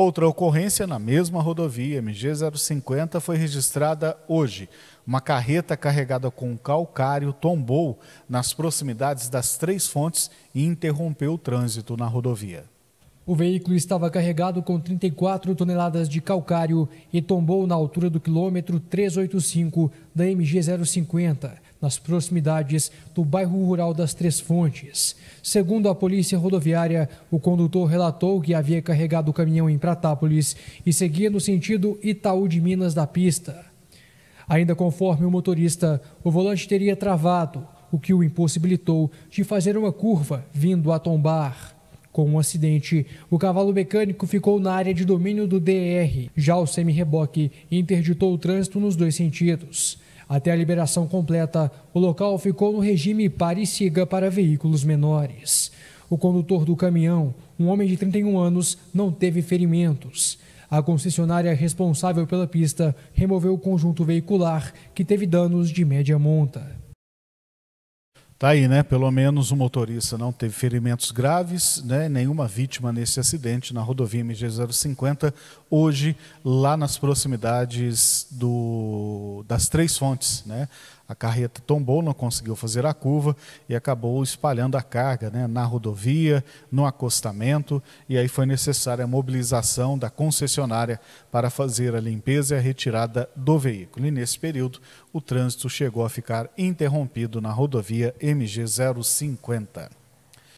Outra ocorrência na mesma rodovia, MG 050, foi registrada hoje. Uma carreta carregada com calcário tombou nas proximidades das três fontes e interrompeu o trânsito na rodovia. O veículo estava carregado com 34 toneladas de calcário e tombou na altura do quilômetro 385 da MG 050 nas proximidades do bairro rural das Três Fontes. Segundo a Polícia Rodoviária, o condutor relatou que havia carregado o caminhão em Pratápolis e seguia no sentido Itaú de Minas da pista. Ainda conforme o motorista, o volante teria travado, o que o impossibilitou de fazer uma curva vindo a tombar. Com o um acidente, o cavalo mecânico ficou na área de domínio do DR. Já o semi-reboque interditou o trânsito nos dois sentidos. Até a liberação completa, o local ficou no regime pare e siga para veículos menores. O condutor do caminhão, um homem de 31 anos, não teve ferimentos. A concessionária responsável pela pista removeu o conjunto veicular, que teve danos de média monta. Tá aí, né? Pelo menos o motorista não teve ferimentos graves, né? Nenhuma vítima nesse acidente na rodovia MG 050 hoje lá nas proximidades do das três fontes. Né? A carreta tombou, não conseguiu fazer a curva e acabou espalhando a carga né? na rodovia, no acostamento, e aí foi necessária a mobilização da concessionária para fazer a limpeza e a retirada do veículo. E nesse período, o trânsito chegou a ficar interrompido na rodovia MG 050.